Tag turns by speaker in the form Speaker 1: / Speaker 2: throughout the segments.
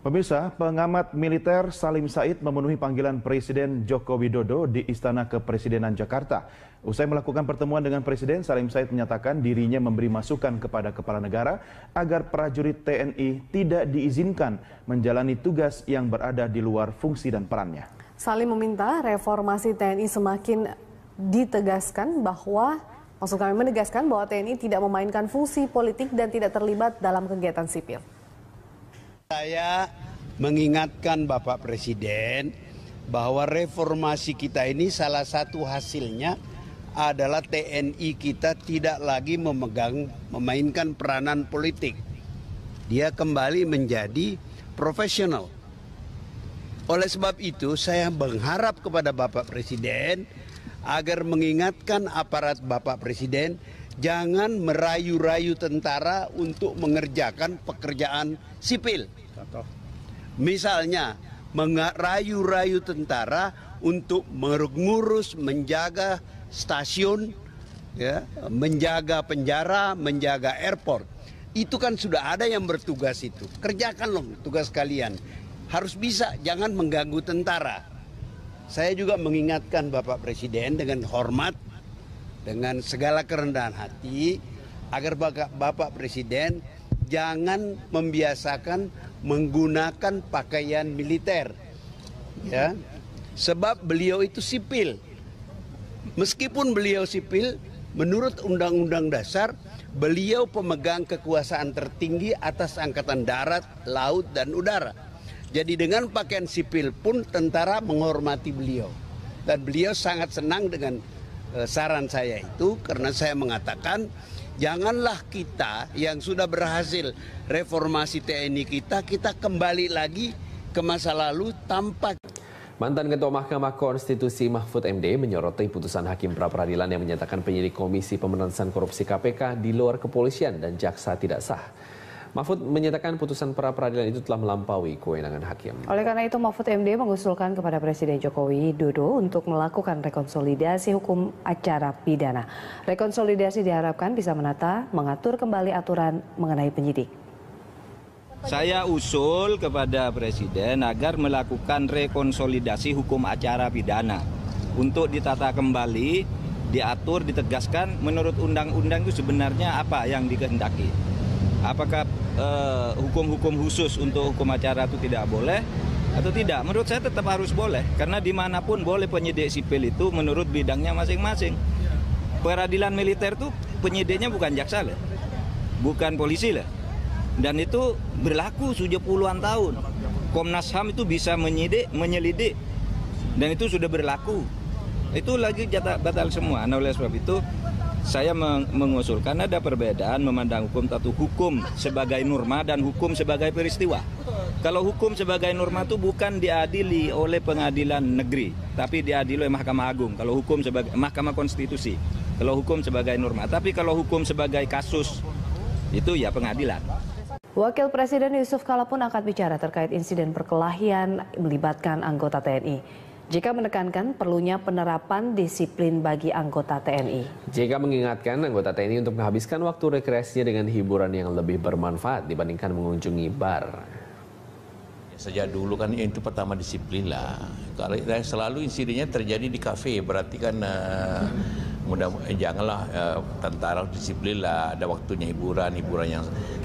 Speaker 1: Pemirsa, pengamat militer Salim Said memenuhi panggilan Presiden Joko Widodo di Istana Kepresidenan Jakarta. Usai melakukan pertemuan dengan Presiden, Salim Said menyatakan dirinya memberi masukan kepada kepala negara agar prajurit TNI tidak diizinkan menjalani tugas yang berada di luar fungsi dan perannya.
Speaker 2: Salim meminta reformasi TNI semakin ditegaskan bahwa Maksud kami menegaskan bahwa
Speaker 3: TNI tidak memainkan fungsi politik dan tidak terlibat dalam kegiatan sipil. Saya mengingatkan Bapak Presiden bahwa reformasi kita ini salah satu hasilnya adalah TNI kita tidak lagi memegang memainkan peranan politik. Dia kembali menjadi profesional. Oleh sebab itu saya berharap kepada Bapak Presiden agar mengingatkan aparat Bapak Presiden jangan merayu-rayu tentara untuk mengerjakan pekerjaan sipil contoh. Misalnya, mengrayu rayu tentara untuk mengurus, menjaga stasiun, ya, menjaga penjara, menjaga airport. Itu kan sudah ada yang bertugas itu. Kerjakan loh tugas kalian. Harus bisa, jangan mengganggu tentara. Saya juga mengingatkan Bapak Presiden dengan hormat, dengan segala kerendahan hati, agar Bapak Presiden jangan membiasakan menggunakan pakaian militer. Ya. Sebab beliau itu sipil. Meskipun beliau sipil, menurut undang-undang dasar beliau pemegang kekuasaan tertinggi atas angkatan darat, laut dan udara. Jadi dengan pakaian sipil pun tentara menghormati beliau. Dan beliau sangat senang dengan eh, saran saya itu karena saya mengatakan janganlah kita yang sudah berhasil reformasi TNI kita, kita kembali lagi ke masa lalu tanpa
Speaker 4: Mantan Ketua Mahkamah Konstitusi Mahfud MD menyoroti putusan Hakim Pra-Peradilan yang menyatakan penyidik Komisi Pemerintahan Korupsi KPK di luar kepolisian dan jaksa tidak sah. Mahfud menyatakan putusan pra peradilan itu telah melampaui kewenangan hakim.
Speaker 3: Oleh karena itu Mahfud MD mengusulkan kepada Presiden Jokowi Dodo untuk melakukan rekonsolidasi hukum acara pidana. Rekonsolidasi diharapkan bisa menata, mengatur kembali aturan mengenai penyidik.
Speaker 5: Saya usul kepada Presiden agar melakukan rekonsolidasi hukum acara pidana untuk ditata kembali, diatur, ditegaskan menurut undang-undang itu sebenarnya apa yang dikehendaki apakah eh, hukum-hukum eh, khusus untuk hukum acara itu tidak boleh atau tidak? Menurut saya tetap harus boleh karena dimanapun boleh penyidik sipil itu menurut bidangnya masing-masing. Peradilan militer itu penyidiknya bukan jaksa lah, bukan polisi lah, dan itu berlaku sudah puluhan tahun. Komnas Ham itu bisa menyidik, menyelidik, dan itu sudah berlaku. Itu lagi jatah batal semua. Nah, oleh sebab itu saya mengusulkan ada perbedaan memandang hukum satu hukum sebagai norma dan hukum sebagai peristiwa. Kalau hukum sebagai norma itu bukan diadili oleh pengadilan negeri, tapi diadili oleh Mahkamah Agung. Kalau hukum sebagai Mahkamah Konstitusi, kalau hukum sebagai norma, tapi kalau hukum sebagai kasus itu ya pengadilan.
Speaker 3: Wakil Presiden Yusuf Kala pun angkat bicara terkait insiden perkelahian melibatkan anggota TNI. JK menekankan perlunya penerapan disiplin bagi anggota TNI.
Speaker 4: JK mengingatkan anggota TNI untuk menghabiskan waktu rekreasinya dengan hiburan yang lebih bermanfaat dibandingkan mengunjungi bar.
Speaker 3: Sejak dulu kan itu pertama disiplin lah. Kalau selalu insidennya terjadi
Speaker 1: di kafe, berarti kan uh, eh, mudah eh, janganlah uh, tentara disiplin lah. Ada waktunya hiburan, hiburan yang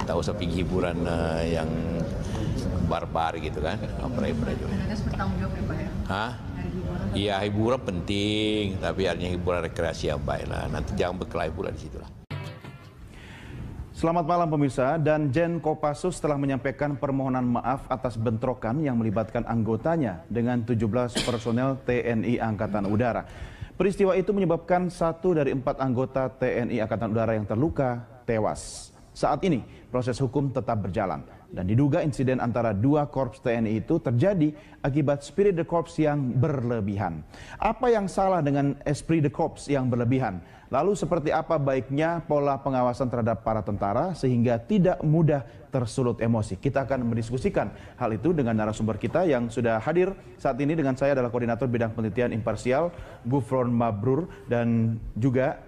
Speaker 1: tahu usah hiburan uh, yang barbar gitu kan. Apalagi pernah ya, ya? Hah? Iya
Speaker 3: hiburan penting, tapi hanya hiburan rekreasi yang baik Nah, Nanti jangan berkelahi pula di situ.
Speaker 1: Selamat malam pemirsa dan Jen Kopassus telah menyampaikan permohonan maaf atas bentrokan yang melibatkan anggotanya dengan 17 personel TNI Angkatan Udara. Peristiwa itu menyebabkan satu dari empat anggota TNI Angkatan Udara yang terluka tewas. Saat ini proses hukum tetap berjalan. Dan diduga insiden antara dua korps TNI itu terjadi akibat spirit the corps yang berlebihan. Apa yang salah dengan esprit the corps yang berlebihan? Lalu seperti apa baiknya pola pengawasan terhadap para tentara sehingga tidak mudah tersulut emosi? Kita akan mendiskusikan hal itu dengan narasumber kita yang sudah hadir saat ini dengan saya adalah koordinator bidang penelitian imparsial Gufron Mabrur dan juga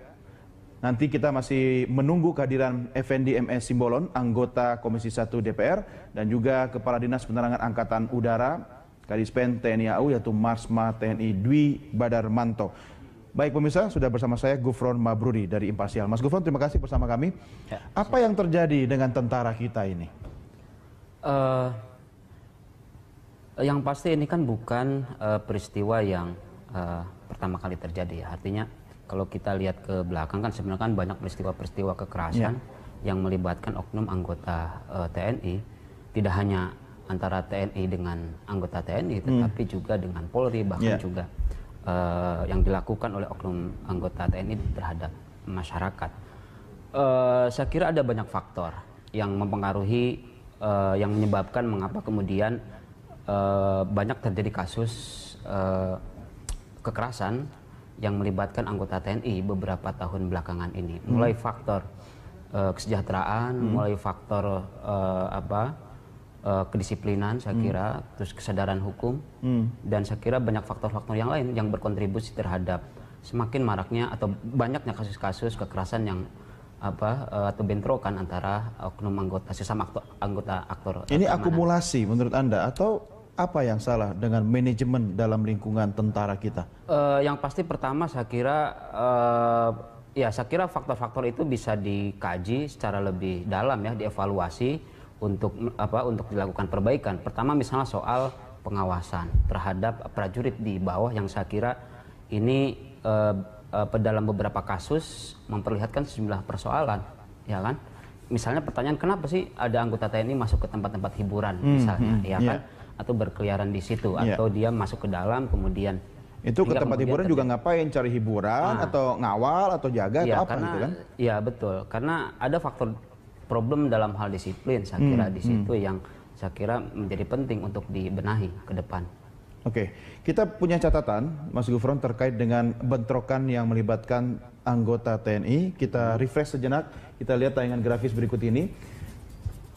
Speaker 1: Nanti kita masih menunggu kehadiran Effendi MS Simbolon, anggota Komisi 1 DPR, dan juga Kepala Dinas Penerangan Angkatan Udara, Kadispen TNI AU, yaitu Marsma TNI Dwi Badarmanto. Baik pemirsa, sudah bersama saya Gufron Mabruri dari Imparsial. Mas Gufron, terima kasih bersama
Speaker 6: kami. Ya, Apa yang terjadi dengan tentara kita ini? Uh, yang pasti ini kan bukan uh, peristiwa yang uh, pertama kali terjadi. Artinya kalau kita lihat ke belakang kan sebenarnya kan banyak peristiwa-peristiwa kekerasan yeah. yang melibatkan oknum anggota uh, eh, TNI tidak hanya antara TNI dengan anggota TNI hmm. tetapi mm. juga dengan Polri bahkan yeah. juga uh, yang dilakukan oleh oknum anggota TNI terhadap masyarakat. Uh, saya kira ada banyak faktor yang mempengaruhi uh, yang menyebabkan mengapa kemudian uh, banyak terjadi kasus uh, kekerasan yang melibatkan anggota TNI beberapa tahun belakangan ini. Mulai hmm. faktor uh, kesejahteraan, hmm. mulai faktor uh, apa uh, kedisiplinan saya hmm. kira, terus kesadaran hukum hmm. dan saya kira banyak faktor-faktor yang lain yang berkontribusi terhadap semakin maraknya atau banyaknya kasus-kasus kekerasan yang apa atau bentrokan antara oknum anggota sesama aktor, anggota aktor. Ini keamanan.
Speaker 1: akumulasi menurut Anda atau apa yang salah dengan manajemen dalam lingkungan tentara kita?
Speaker 6: Uh, yang pasti pertama saya kira uh, ya saya kira faktor-faktor itu bisa dikaji secara lebih dalam ya dievaluasi untuk apa untuk dilakukan perbaikan. Pertama misalnya soal pengawasan terhadap prajurit di bawah yang saya kira ini uh, uh, dalam beberapa kasus memperlihatkan sejumlah persoalan ya kan. Misalnya pertanyaan kenapa sih ada anggota TNI masuk ke tempat-tempat hiburan hmm, misalnya hmm, ya kan. Yeah atau berkeliaran di situ yeah. atau dia masuk ke dalam kemudian itu ke tempat hiburan terjadi. juga ngapain cari hiburan nah, atau ngawal atau jaga ya, atau iya, apa karena, gitu kan? Iya betul karena ada faktor problem dalam hal disiplin saya hmm, kira di hmm. situ hmm. yang saya kira menjadi penting untuk dibenahi ke depan. Oke, kita punya catatan Mas Gufron
Speaker 1: terkait dengan bentrokan yang melibatkan anggota TNI. Kita hmm. refresh sejenak, kita lihat tayangan grafis berikut ini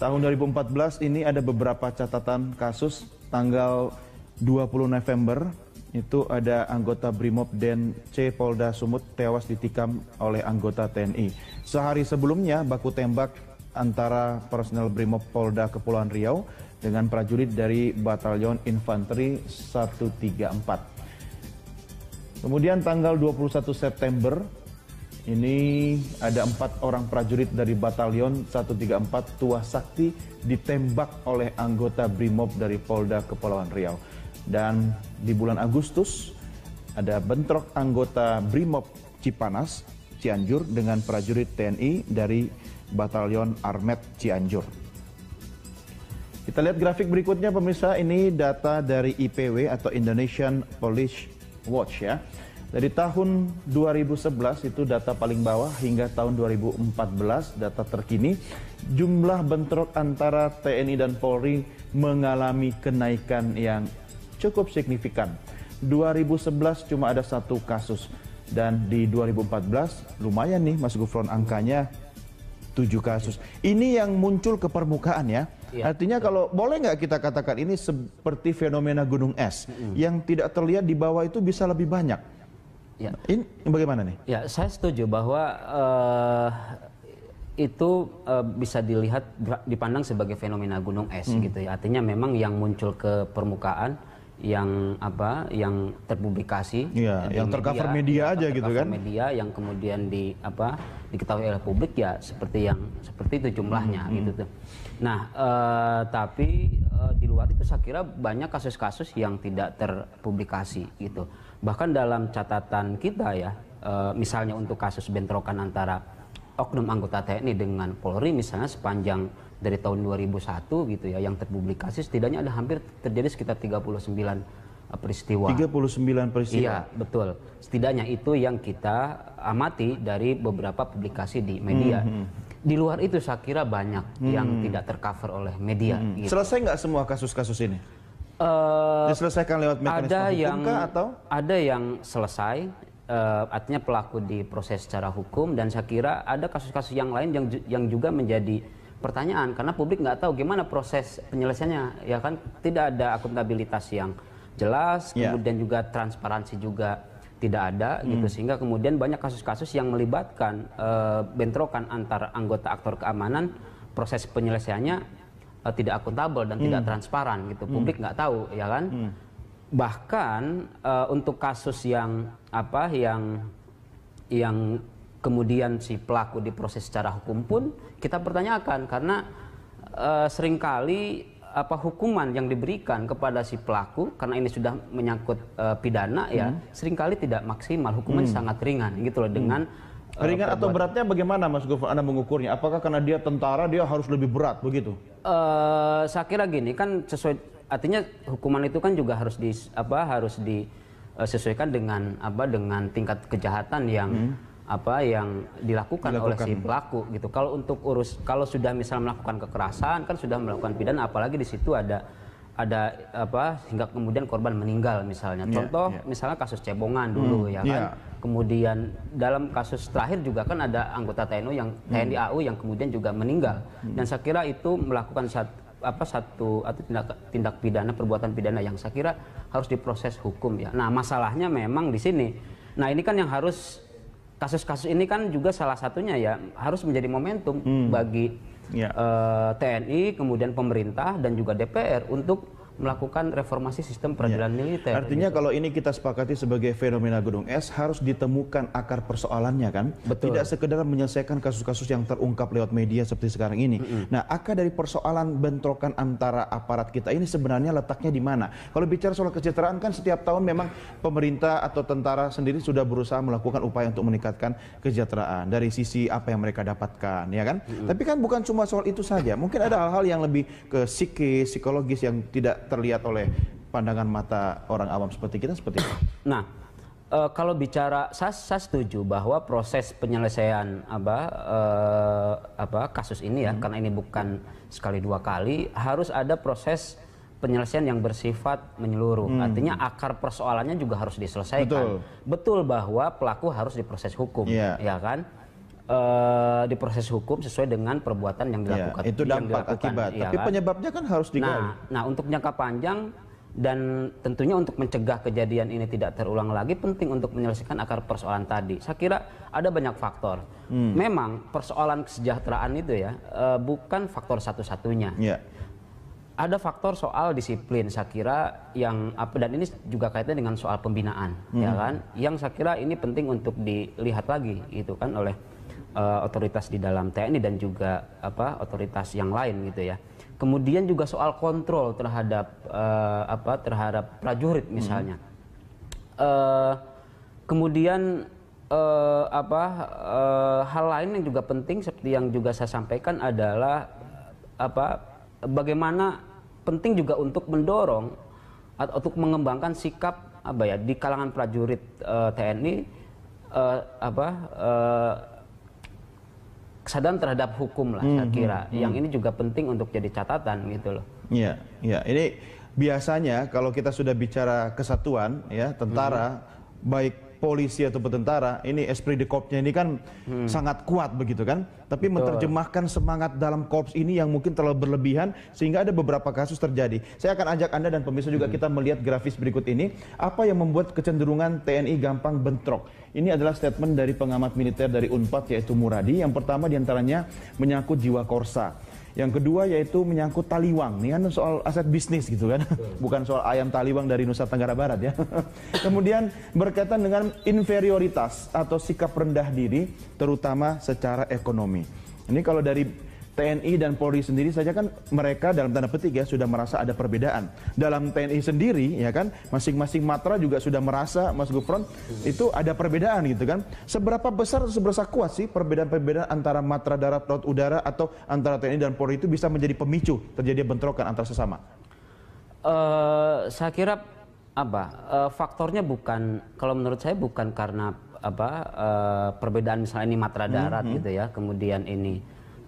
Speaker 1: tahun 2014 ini ada beberapa catatan kasus tanggal 20 November itu ada anggota Brimob Den C Polda Sumut tewas ditikam oleh anggota TNI. Sehari sebelumnya baku tembak antara personel Brimob Polda Kepulauan Riau dengan prajurit dari Batalion Infanteri 134. Kemudian tanggal 21 September ini ada empat orang prajurit dari Batalion 134 Tua Sakti ditembak oleh anggota BRIMOB dari Polda Kepulauan Riau. Dan di bulan Agustus ada bentrok anggota BRIMOB Cipanas, Cianjur dengan prajurit TNI dari Batalion Armet Cianjur. Kita lihat grafik berikutnya pemirsa, ini data dari IPW atau Indonesian Police Watch ya. Dari tahun 2011 itu data paling bawah hingga tahun 2014 data terkini jumlah bentrok antara TNI dan Polri mengalami kenaikan yang cukup signifikan. 2011 cuma ada satu kasus dan di 2014 lumayan nih Mas Gufron angkanya tujuh kasus. Ini yang muncul ke permukaan ya. Ya. Artinya kalau boleh nggak kita katakan ini seperti fenomena gunung es mm -hmm. yang tidak terlihat di bawah itu bisa lebih banyak. Ya. Ini bagaimana nih?
Speaker 6: Ya, saya setuju bahwa uh, itu uh, bisa dilihat dipandang sebagai fenomena gunung es hmm. gitu ya. Artinya memang yang muncul ke permukaan yang apa yang terpublikasi ya, yang tercover media, media aja gitu kan media yang kemudian di apa diketahui oleh publik ya seperti yang seperti itu jumlahnya hmm, gitu tuh nah uh, tapi uh, di luar itu saya kira banyak kasus-kasus yang tidak terpublikasi gitu bahkan dalam catatan kita ya e, misalnya untuk kasus bentrokan antara oknum anggota TNI dengan Polri misalnya sepanjang dari tahun 2001 gitu ya yang terpublikasi setidaknya ada hampir terjadi sekitar 39 eh, peristiwa. 39 peristiwa. Iya, betul. Setidaknya itu yang kita amati dari beberapa publikasi di media. Mm -hmm. Di luar itu saya kira banyak mm -hmm. yang tidak tercover oleh media. Hmm, -hmm. gitu. Selesai nggak semua kasus-kasus ini?
Speaker 5: Eh,
Speaker 6: Diselesaikan lewat mekanisme ada hukum yang, kah, atau? Ada yang selesai, uh, artinya pelaku diproses secara hukum dan saya kira ada kasus-kasus yang lain yang yang juga menjadi pertanyaan karena publik nggak tahu gimana proses penyelesaiannya ya kan tidak ada akuntabilitas yang jelas yeah. kemudian juga transparansi juga tidak ada hmm. gitu sehingga kemudian banyak kasus-kasus yang melibatkan uh, bentrokan antar anggota aktor keamanan proses penyelesaiannya uh, tidak akuntabel dan hmm. tidak transparan gitu. Hmm. Publik nggak hmm. tahu ya kan. Hmm. Bahkan uh, untuk kasus yang apa yang yang kemudian si pelaku diproses secara hukum pun kita pertanyakan karena uh, seringkali apa hukuman yang diberikan kepada si pelaku karena ini sudah menyangkut uh, pidana ya, hmm. ya seringkali tidak maksimal hukuman hmm. sangat ringan gitu loh hmm. dengan Ringan atau beratnya bagaimana Mas Gufa? Anda
Speaker 1: mengukurnya? Apakah karena dia tentara dia harus lebih berat begitu?
Speaker 6: Uh, saya kira gini kan sesuai artinya hukuman itu kan juga harus di apa harus disesuaikan eh, dengan apa dengan tingkat kejahatan yang hmm. apa yang dilakukan, dilakukan oleh si pelaku gitu. Kalau untuk urus kalau sudah misal melakukan kekerasan kan sudah melakukan pidana apalagi di situ ada ada apa hingga kemudian korban meninggal misalnya. Iya, Contoh yeah, yeah. misalnya kasus cebongan dulu hmm, ya iya. kan. Yeah kemudian dalam kasus terakhir juga kan ada anggota TNI yang hmm. TNI AU yang kemudian juga meninggal hmm. dan saya kira itu melakukan satu apa satu atau tindak tindak pidana perbuatan pidana yang saya kira harus diproses hukum ya. Nah, masalahnya memang di sini. Nah, ini kan yang harus kasus-kasus ini kan juga salah satunya ya harus menjadi momentum hmm. bagi yeah. Ya. uh, TNI kemudian pemerintah dan juga DPR untuk melakukan reformasi sistem ya. peradilan ya. militer. Artinya gitu.
Speaker 1: kalau ini kita sepakati sebagai fenomena Gunung Es harus ditemukan akar persoalannya kan. Betul. Tidak sekedar menyelesaikan kasus-kasus yang terungkap lewat media seperti sekarang ini. Mm -hmm. Nah, akar dari persoalan bentrokan antara aparat kita ini sebenarnya letaknya di mana? Kalau bicara soal kesejahteraan kan setiap tahun memang pemerintah atau tentara sendiri sudah berusaha melakukan upaya untuk meningkatkan kesejahteraan dari sisi apa yang mereka dapatkan, ya kan? Mm -hmm. Tapi kan bukan cuma soal itu saja. Mungkin ada hal-hal yang lebih ke psikis, psikologis yang tidak terlihat oleh pandangan mata orang awam seperti kita seperti
Speaker 6: itu. Nah, e, kalau bicara saya, saya setuju bahwa proses penyelesaian apa e, apa kasus ini ya hmm. karena ini bukan sekali dua kali harus ada proses penyelesaian yang bersifat menyeluruh. Hmm. Artinya akar persoalannya juga harus diselesaikan. Betul, Betul bahwa pelaku harus diproses hukum, yeah. ya kan? uh, diproses hukum sesuai dengan perbuatan yang iya, dilakukan. Ya, itu dampak dilakukan, akibat. Ya, Tapi kan? penyebabnya kan harus nah, digali. Nah, nah untuk jangka panjang dan tentunya untuk mencegah kejadian ini tidak terulang lagi penting untuk menyelesaikan akar persoalan tadi. Saya kira ada banyak faktor. Hmm. Memang persoalan kesejahteraan itu ya uh, bukan faktor satu-satunya. Ya. ada faktor soal disiplin saya kira yang apa dan ini juga kaitannya dengan soal pembinaan ya hmm. ya kan yang saya kira ini penting untuk dilihat lagi gitu kan oleh uh, otoritas di dalam TNI dan juga apa otoritas yang lain gitu ya. Kemudian juga soal kontrol terhadap uh, apa terhadap prajurit misalnya. Hmm. Uh, kemudian uh, apa uh, hal lain yang juga penting seperti yang juga saya sampaikan adalah apa bagaimana penting juga untuk mendorong atau untuk mengembangkan sikap apa ya di kalangan prajurit uh, TNI uh, apa uh, kesadaran terhadap hukum lah mm -hmm. saya hmm, kira. Mm -hmm. Yang ini juga penting untuk jadi catatan gitu loh.
Speaker 1: Iya, iya. Ini biasanya kalau kita sudah bicara
Speaker 6: kesatuan ya tentara mm -hmm. baik
Speaker 1: polisi atau tentara, ini esprit de corpsnya ini kan hmm. sangat kuat begitu kan. Tapi Betul. menerjemahkan semangat dalam korps ini yang mungkin terlalu berlebihan sehingga ada beberapa kasus terjadi. Saya akan ajak Anda dan pemirsa juga hmm. kita melihat grafis berikut ini. Apa yang membuat kecenderungan TNI gampang bentrok? Ini adalah statement dari pengamat militer dari UNPAD yaitu Muradi. Yang pertama diantaranya menyangkut jiwa korsa. Yang kedua yaitu menyangkut taliwang. Ini kan soal aset bisnis gitu kan. Bukan soal ayam taliwang dari Nusa Tenggara Barat ya. Kemudian berkaitan dengan inferioritas atau sikap rendah diri terutama secara ekonomi. Ini kalau dari TNI dan Polri sendiri saja kan mereka dalam tanda petik ya sudah merasa ada perbedaan. Dalam TNI sendiri ya kan masing-masing matra juga sudah merasa Mas Gufron itu ada perbedaan gitu kan. Seberapa besar seberapa kuat sih perbedaan-perbedaan antara matra darat laut udara atau antara TNI dan Polri itu bisa menjadi pemicu terjadi bentrokan antar sesama?
Speaker 6: Uh, saya kira apa uh, faktornya bukan kalau menurut saya bukan karena apa uh, perbedaan misalnya ini matra darat mm -hmm. gitu ya kemudian ini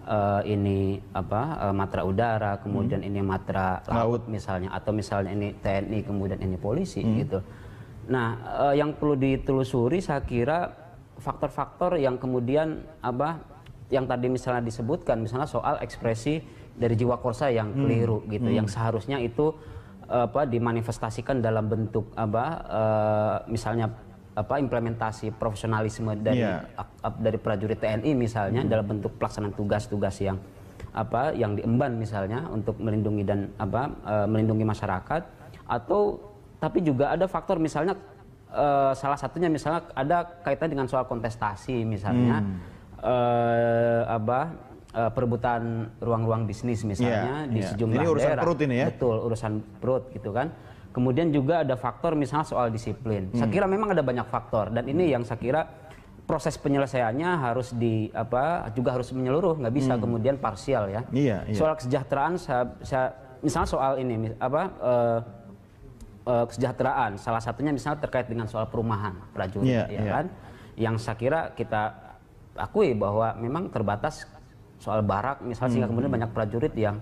Speaker 6: uh, ini apa uh, matra udara kemudian hmm. ini matra laut, laut misalnya atau misalnya ini TNI kemudian ini polisi hmm. gitu nah uh, yang perlu ditelusuri saya kira faktor-faktor yang kemudian apa yang tadi misalnya disebutkan misalnya soal ekspresi dari jiwa korsa yang hmm. keliru gitu, hmm. gitu hmm. yang seharusnya itu apa dimanifestasikan dalam bentuk apa uh, misalnya apa implementasi profesionalisme dari yeah. dari prajurit TNI misalnya mm. dalam bentuk pelaksanaan tugas-tugas yang apa yang diemban misalnya untuk melindungi dan apa e, melindungi masyarakat atau tapi juga ada faktor misalnya e, salah satunya misalnya ada kaitan dengan soal kontestasi misalnya mm. e, apa e, perebutan ruang-ruang bisnis misalnya yeah, di yeah. sejumlah Jadi urusan daerah. perut ini ya. Betul, urusan perut gitu kan. Kemudian juga ada faktor misalnya soal disiplin. Hmm. Saya kira memang ada banyak faktor dan ini yang saya kira proses penyelesaiannya harus di apa juga harus menyeluruh, nggak bisa hmm. kemudian parsial ya. Iya, iya. Soal kesejahteraan saya, saya misalnya soal ini apa uh, uh, kesejahteraan salah satunya misalnya terkait dengan soal perumahan prajurit yeah, ya iya. kan yang saya kira kita akui bahwa memang terbatas soal barak misalnya hmm. sehingga kemudian banyak prajurit yang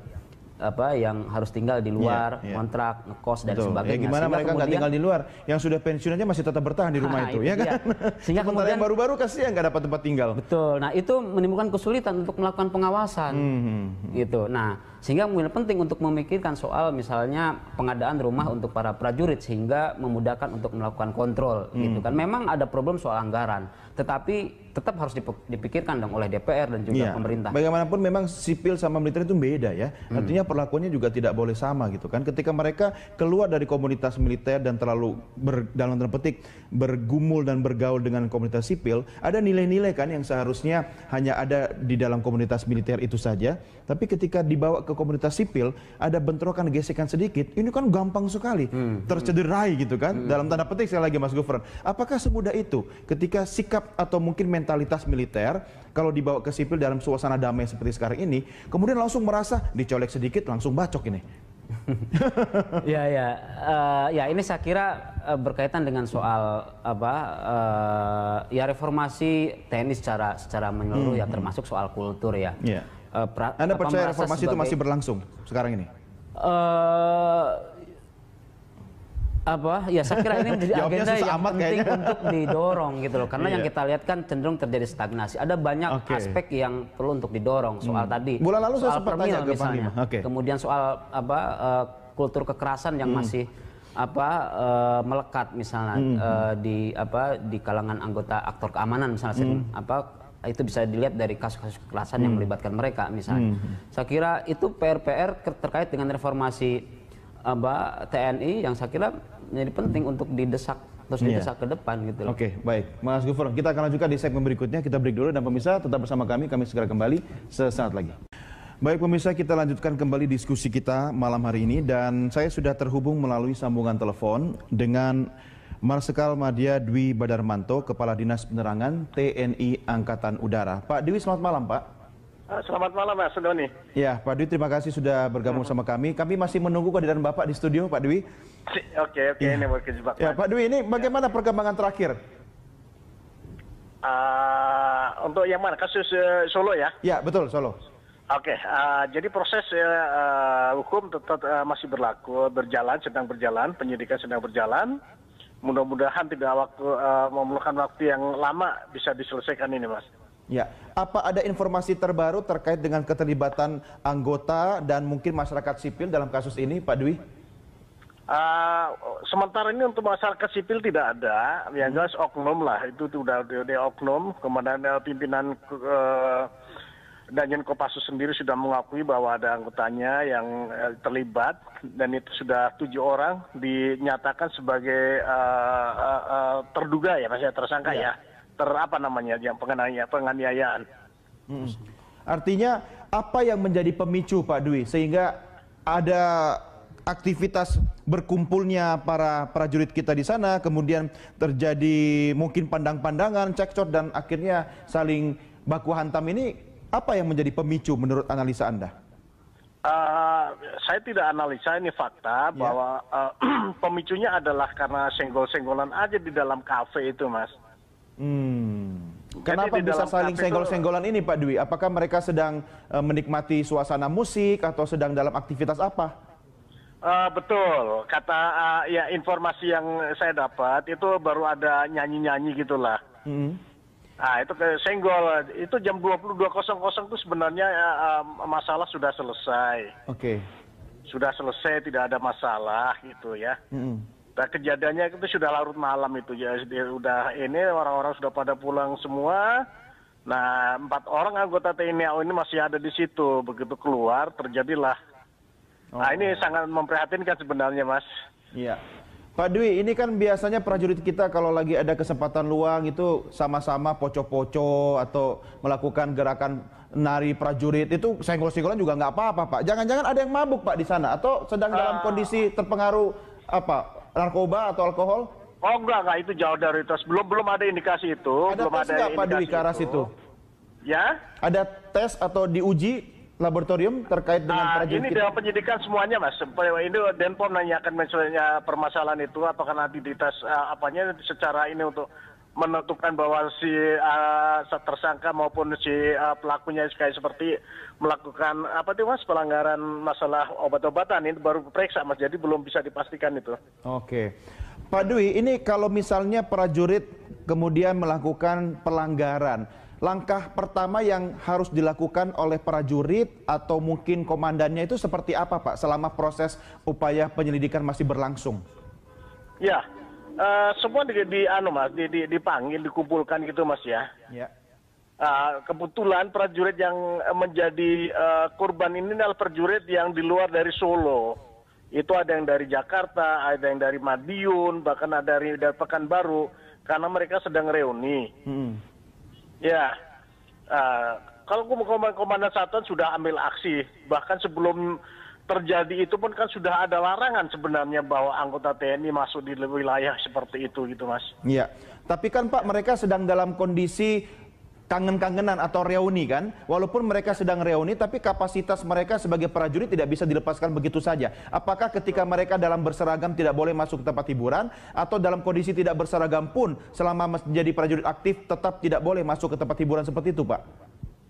Speaker 6: apa yang harus tinggal di iya, luar yeah, yeah. kontrak ngekos dan Betul. Ya, sebagainya. Ya, gimana mereka nggak tinggal di luar? Yang sudah pensiun aja masih tetap bertahan di rumah nah, itu, itu ya kan? kan? Sehingga Sementara kemudian, yang baru-baru yang nggak dapat tempat tinggal. Betul. Nah itu menimbulkan kesulitan untuk melakukan pengawasan, mm -hmm. gitu. Nah sehingga paling penting untuk memikirkan soal misalnya pengadaan rumah hmm. untuk para prajurit sehingga memudahkan untuk melakukan kontrol hmm. gitu kan memang ada problem soal anggaran tetapi tetap harus dipikirkan dong oleh DPR dan juga ya. pemerintah.
Speaker 1: Bagaimanapun memang sipil sama militer itu beda ya. Hmm. Artinya perlakuannya juga tidak boleh sama gitu kan. Ketika mereka keluar dari komunitas militer dan terlalu ber, dalam tanda petik bergumul dan bergaul dengan komunitas sipil, ada nilai-nilai kan yang seharusnya hanya ada di dalam komunitas militer itu saja. Tapi ketika dibawa ke ke komunitas sipil ada bentrokan gesekan sedikit ini kan gampang sekali hmm. tercederai gitu kan hmm. dalam tanda petik saya lagi Mas Gufron apakah semudah itu ketika sikap atau mungkin mentalitas militer kalau dibawa ke sipil dalam suasana damai seperti sekarang ini kemudian langsung merasa dicolek sedikit langsung bacok ini
Speaker 6: ya ya uh, ya ini saya kira uh, berkaitan dengan soal apa uh, ya reformasi TNI secara secara menyeluruh -hmm. ya termasuk soal kultur ya. Yeah. Eh, pra, Anda percaya reformasi sebagai, itu masih berlangsung sekarang ini? Uh, apa ya saya kira ini menjadi agenda yang penting kayaknya. untuk didorong gitu loh karena yeah. yang iya. kita lihat kan cenderung terjadi stagnasi ada banyak okay. aspek yang perlu untuk didorong soal hmm. tadi bulan lalu soal saya sempat tanya ke misalnya okay. kemudian soal apa uh, kultur kekerasan yang hmm. masih apa uh, melekat misalnya hmm. uh, di apa di kalangan anggota aktor keamanan misalnya hmm. sering, apa itu bisa dilihat dari kasus-kasus kekerasan hmm. yang melibatkan mereka misalnya. Hmm. hmm, hmm. Saya kira itu PR-PR terkait dengan reformasi apa, TNI yang saya kira menjadi penting untuk didesak terus yeah. didesak ke depan gitu loh. Oke, okay,
Speaker 1: baik. Mas Gufur, kita akan lanjutkan di segmen berikutnya. Kita break dulu dan pemirsa tetap bersama kami. Kami segera kembali sesaat lagi. Baik pemirsa, kita lanjutkan kembali diskusi kita malam hari ini dan saya sudah terhubung melalui sambungan telepon dengan Marsikal Madya Dwi Badarmanto, Kepala Dinas Penerangan TNI Angkatan Udara. Pak Dwi, selamat malam Pak.
Speaker 2: Ah, selamat malam Mas Doni.
Speaker 1: Ya, Pak Dwi terima kasih sudah bergabung hmm. sama kami. Kami masih menunggu kehadiran Bapak di studio, Pak Dwi.
Speaker 2: Oke, oke, ya. ini berkejebak. Ya,
Speaker 1: Pak Dwi, ini ya. bagaimana ya. perkembangan terakhir?
Speaker 2: Uh, untuk yang mana? Kasus uh, Solo ya?
Speaker 1: Ya, betul, Solo.
Speaker 2: Oke, okay, uh, jadi proses uh, hukum tetap uh, masih berlaku, berjalan, sedang berjalan, penyidikan sedang berjalan mudah mudahan tidak waktu, uh, memerlukan waktu yang lama bisa diselesaikan ini mas.
Speaker 1: Ya, apa ada informasi terbaru terkait dengan keterlibatan anggota dan mungkin masyarakat sipil dalam kasus ini, Pak Dwi?
Speaker 2: Uh, sementara ini untuk masyarakat sipil tidak ada, yang hmm. jelas oknum lah itu sudah dia oknum, kemudian eh, pimpinan uh, Danjen Kopassus sendiri sudah mengakui bahwa ada anggotanya yang eh, terlibat dan itu sudah tujuh orang dinyatakan sebagai uh, uh, uh, terduga ya masih tersangka ya, ya ter apa namanya yang penganiayaan.
Speaker 1: Hmm. Artinya apa yang menjadi pemicu Pak Dwi sehingga ada aktivitas berkumpulnya para prajurit kita di sana kemudian terjadi mungkin pandang-pandangan, cekcok dan akhirnya saling baku hantam ini apa yang menjadi pemicu menurut analisa Anda?
Speaker 2: Uh, saya tidak analisa ini fakta yeah. bahwa uh, pemicunya adalah karena senggol-senggolan aja di dalam kafe itu, Mas.
Speaker 1: Hmm. Kenapa Jadi bisa saling senggol-senggolan ini, Pak Dwi? Apakah mereka sedang uh, menikmati suasana musik atau sedang dalam aktivitas apa?
Speaker 2: Uh, betul, kata uh, ya informasi yang saya dapat itu baru ada nyanyi-nyanyi gitulah. Mm -hmm. Nah, itu ke senggol. Itu jam 22.00 itu sebenarnya uh, masalah sudah selesai. Oke. Okay. Sudah selesai, tidak ada masalah gitu ya. Mm -hmm. Nah, kejadiannya itu sudah larut malam itu ya. Sudah ini orang-orang sudah pada pulang semua. Nah, empat orang anggota TNI AU ini masih ada di situ. Begitu keluar, terjadilah. Nah, oh. Nah, ini sangat memprihatinkan sebenarnya, Mas. Iya.
Speaker 1: Yeah. Pak Dwi, ini kan biasanya prajurit kita kalau lagi ada kesempatan luang itu sama-sama poco-poco atau melakukan gerakan nari prajurit itu senggol-senggolan juga nggak apa-apa Pak. Jangan-jangan ada yang mabuk Pak di sana atau sedang dalam ah. kondisi terpengaruh apa narkoba atau alkohol?
Speaker 2: Oh enggak, enggak itu jauh dari itu. Belum belum ada indikasi itu. Ada belum tes ada nggak Pak Dwi ke arah situ? Ya?
Speaker 1: Ada tes atau diuji laboratorium terkait dengan nah, ini dalam
Speaker 2: penyidikan semuanya mas ini Denpom nanyakan misalnya permasalahan itu apakah nanti dites uh, eh, apanya secara ini untuk menentukan bahwa si uh, tersangka maupun si uh, pelakunya kayak seperti melakukan apa tuh mas pelanggaran masalah obat-obatan ini baru periksa mas jadi belum bisa dipastikan itu.
Speaker 1: Oke, Pak Dwi ini kalau misalnya prajurit kemudian melakukan pelanggaran langkah pertama yang harus dilakukan oleh prajurit atau mungkin komandannya itu seperti apa Pak selama proses upaya penyelidikan masih berlangsung?
Speaker 2: Ya, uh, semua di, di anu Mas, di, di, dipanggil, dikumpulkan gitu Mas ya. Ya. Uh, kebetulan prajurit yang menjadi uh, korban ini adalah prajurit yang di luar dari Solo. Itu ada yang dari Jakarta, ada yang dari Madiun, bahkan ada dari, dari Pekanbaru, karena mereka sedang reuni. Hmm ya eh, kalau komandan satuan sudah ambil aksi bahkan sebelum terjadi itu pun kan sudah ada larangan sebenarnya bahwa anggota TNI masuk di wilayah seperti itu gitu mas. Iya, tapi kan
Speaker 1: Pak mereka sedang dalam kondisi kangen-kangenan atau reuni kan. Walaupun mereka sedang reuni tapi kapasitas mereka sebagai prajurit tidak bisa dilepaskan begitu saja. Apakah ketika mereka dalam berseragam tidak boleh masuk ke tempat hiburan atau dalam kondisi tidak berseragam pun selama menjadi prajurit aktif tetap tidak boleh masuk ke tempat hiburan seperti itu, Pak?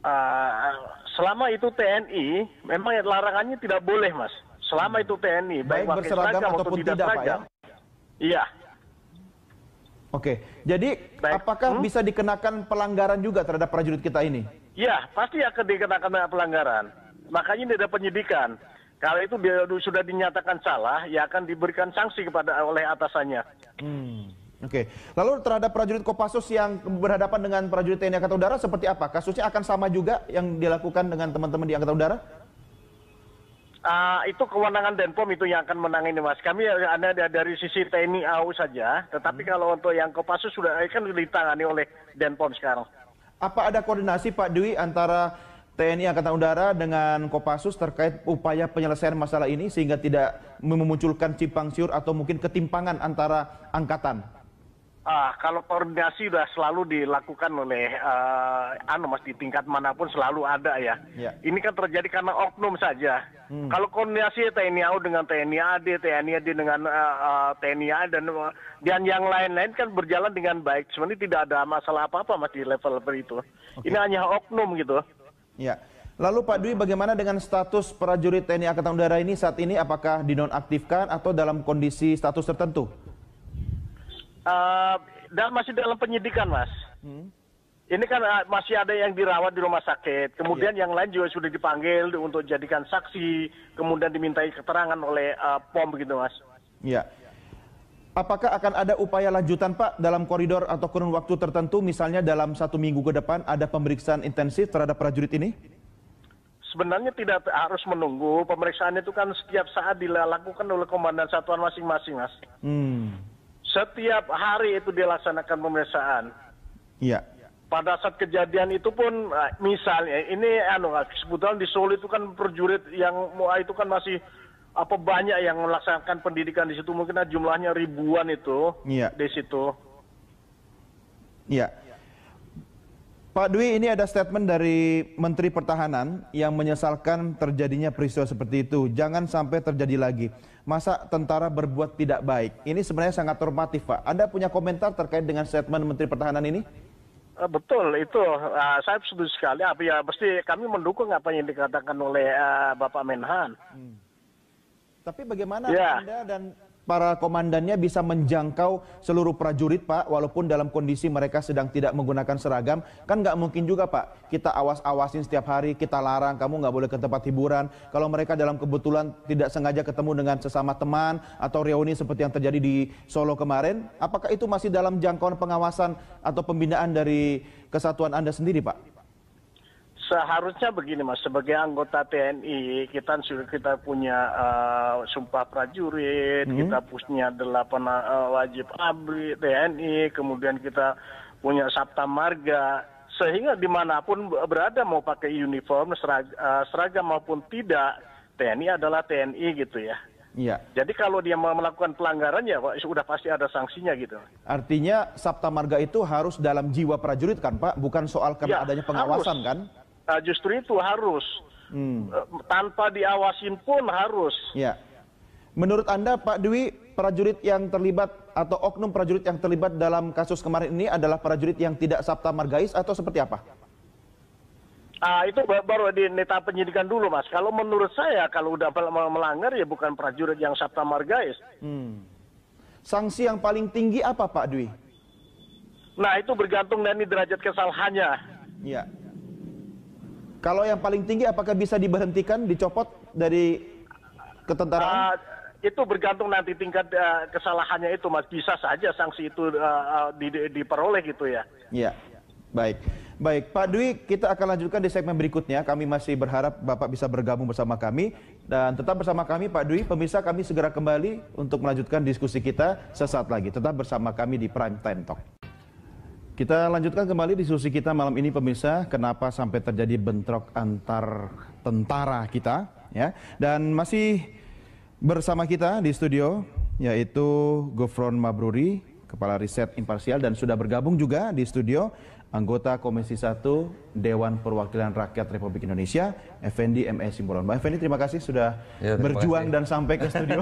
Speaker 2: Uh, selama itu TNI memang larangannya tidak boleh, Mas. Selama hmm. itu TNI baik, baik berseragam ataupun tidak, tidak Pak ya. Iya.
Speaker 1: Oke, jadi Baik. apakah hmm? bisa dikenakan pelanggaran juga terhadap prajurit kita ini?
Speaker 2: Ya, pasti akan dikenakan pelanggaran. Makanya ini ada penyidikan. Kalau itu sudah dinyatakan salah, ya akan diberikan sanksi kepada oleh atasannya.
Speaker 1: Hmm. Oke, lalu terhadap prajurit Kopassus yang berhadapan dengan prajurit TNI Angkatan Udara seperti apa? Kasusnya akan sama juga yang dilakukan dengan teman-teman di Angkatan Udara?
Speaker 2: Uh, itu kewenangan Denpom itu yang akan menangani mas. Kami ya, ada, dari sisi TNI AU saja, tetapi hmm. kalau untuk yang Kopassus sudah eh, kan ditangani oleh Denpom sekarang.
Speaker 1: Apa ada koordinasi Pak Dwi antara TNI Angkatan Udara dengan Kopassus terkait upaya penyelesaian masalah ini sehingga tidak memunculkan cipang siur atau mungkin ketimpangan antara angkatan?
Speaker 2: Ah, kalau koordinasi sudah selalu dilakukan oleh uh, anu mas di tingkat manapun selalu ada ya. Yeah. Ini kan terjadi karena oknum saja. Hmm. Kalau koordinasi TNI AU dengan TNI AD, TNI AD dengan uh, ah, uh, ah, TNI AD dan dan yang lain-lain kan berjalan dengan baik. Sebenarnya tidak ada masalah apa-apa mas di level level itu. Okay. Ini hanya oknum gitu.
Speaker 1: Ya. Lalu Pak Dwi bagaimana dengan status prajurit TNI Angkatan Udara ini saat ini apakah dinonaktifkan atau dalam kondisi status tertentu?
Speaker 2: Uh, masih dalam penyidikan, Mas. Hmm. Ini kan eh, masih ada yang dirawat di rumah sakit. Kemudian yeah. yang lain juga sudah dipanggil untuk jadikan saksi, kemudian dimintai keterangan oleh uh, POM begitu, Mas.
Speaker 1: Iya. Yeah. Apakah akan ada upaya lanjutan Pak dalam koridor atau kurun waktu tertentu misalnya dalam satu minggu ke depan ada pemeriksaan intensif terhadap prajurit ini?
Speaker 2: Sebenarnya tidak harus menunggu pemeriksaan itu kan setiap saat dilakukan oleh komandan satuan masing-masing mas. Hmm. Setiap hari itu dilaksanakan pemeriksaan. Iya. Pada saat kejadian itu pun eh, misalnya ini anu sebetulnya eh, di Solo itu kan perjurit yang MUA itu kan masih apa banyak yang melaksanakan pendidikan di situ mungkin jumlahnya ribuan itu iya. di situ.
Speaker 1: Iya. Pak Dwi, ini ada statement dari Menteri Pertahanan yang menyesalkan terjadinya peristiwa seperti itu. Jangan sampai terjadi lagi. Masa tentara berbuat tidak baik? Ini sebenarnya sangat normatif, Pak. Anda punya komentar terkait dengan statement Menteri Pertahanan ini?
Speaker 2: Eh, betul, itu uh, saya setuju sekali. Apa ya, pasti kami mendukung apa yang dikatakan oleh uh, Bapak Menhan. Hmm. Tapi bagaimana ya. Anda dan
Speaker 1: para komandannya bisa menjangkau seluruh prajurit Pak walaupun dalam kondisi mereka sedang tidak menggunakan seragam kan nggak mungkin juga Pak kita awas-awasin setiap hari kita larang kamu nggak boleh ke tempat hiburan kalau mereka dalam kebetulan tidak sengaja ketemu dengan sesama teman atau reuni seperti yang terjadi di Solo kemarin apakah itu masih dalam jangkauan pengawasan atau pembinaan dari kesatuan Anda sendiri Pak?
Speaker 2: seharusnya begini mas sebagai anggota TNI kita sudah kita punya uh, sumpah prajurit hmm. kita punya delapan uh, wajib abri TNI kemudian kita punya sabta marga sehingga dimanapun berada mau pakai uniform seragam, uh, eh, seragam maupun tidak TNI adalah TNI gitu ya Iya. Jadi kalau dia melakukan pelanggaran ya sudah pasti ada sanksinya gitu.
Speaker 1: Artinya Sabta Marga itu harus dalam jiwa prajurit kan Pak, bukan soal karena ya, adanya pengawasan harus.
Speaker 2: kan? Nah, justru itu harus. Hmm. Eh, tanpa diawasin pun harus.
Speaker 1: Ya. Menurut Anda Pak Dwi, prajurit yang terlibat atau oknum prajurit yang terlibat dalam kasus kemarin ini adalah prajurit yang tidak sabta margais atau seperti apa?
Speaker 2: Ah, itu baru di neta penyidikan dulu, Mas. Kalau menurut saya, kalau udah melanggar ya bukan prajurit yang sabta margais.
Speaker 1: Hmm. Sanksi yang paling tinggi apa, Pak Dwi?
Speaker 2: Nah, itu bergantung dari derajat kesalahannya.
Speaker 1: Iya. Kalau yang paling tinggi apakah bisa diberhentikan, dicopot dari ketentaraan? Uh,
Speaker 2: itu bergantung nanti tingkat uh, kesalahannya itu, Mas. Bisa saja sanksi itu uh, di, di, diperoleh gitu ya.
Speaker 1: Iya. Baik. Baik, Pak Dwi, kita akan lanjutkan di segmen berikutnya. Kami masih berharap Bapak bisa bergabung bersama kami dan tetap bersama kami Pak Dwi. Pemirsa, kami segera kembali untuk melanjutkan diskusi kita sesaat lagi. Tetap bersama kami di Prime Time Talk. Kita lanjutkan kembali diskusi kita malam ini pemirsa, kenapa sampai terjadi bentrok antar tentara kita ya. Dan masih bersama kita di studio yaitu Gofron Mabruri, Kepala Riset Imparsial dan sudah bergabung juga di studio anggota Komisi 1 Dewan Perwakilan Rakyat Republik Indonesia, Effendi MS Simbolon. Mbak Effendi, terima kasih sudah ya, terima berjuang kasih. dan sampai ke studio.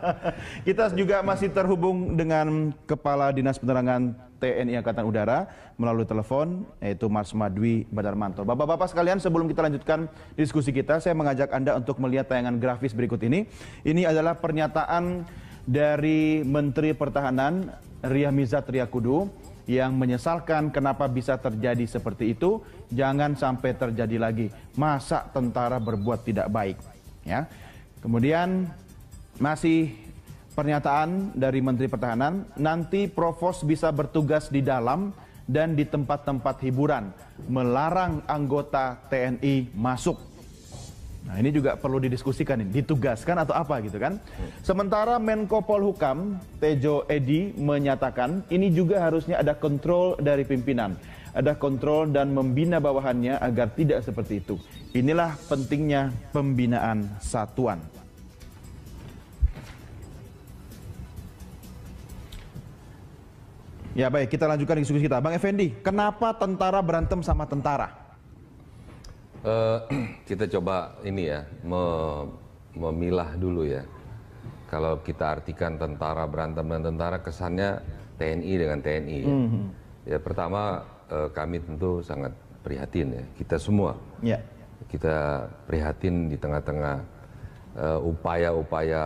Speaker 1: Kita juga masih terhubung dengan Kepala Dinas Penerangan TNI Angkatan Udara melalui telepon, yaitu Marsma Dwi Badarmanto. Bapak-bapak sekalian, sebelum kita lanjutkan diskusi kita, saya mengajak Anda untuk melihat tayangan grafis berikut ini. Ini adalah pernyataan dari Menteri Pertahanan Ria Mizat Ria Kudu yang menyesalkan kenapa bisa terjadi seperti itu. Jangan sampai terjadi lagi. Masa tentara berbuat tidak baik. Ya. Kemudian masih pernyataan dari Menteri Pertahanan, nanti provos bisa bertugas di dalam dan di tempat-tempat hiburan, melarang anggota TNI masuk. Nah ini juga perlu didiskusikan ini, ditugaskan atau apa gitu kan. Sementara Menko Polhukam Tejo Edi menyatakan ini juga harusnya ada kontrol dari pimpinan. Ada kontrol dan membina bawahannya agar tidak seperti itu. Inilah pentingnya pembinaan satuan. Ya baik, kita lanjutkan diskusi kita. Bang Effendi, kenapa tentara berantem sama tentara?
Speaker 4: Uh, kita coba ini ya, memilah dulu ya. Kalau kita artikan tentara berantem dengan tentara, kesannya TNI dengan TNI. Ya, mm -hmm. ya pertama uh, kami tentu sangat prihatin ya, kita semua. Yeah. Kita prihatin di tengah-tengah upaya eh, upaya-upaya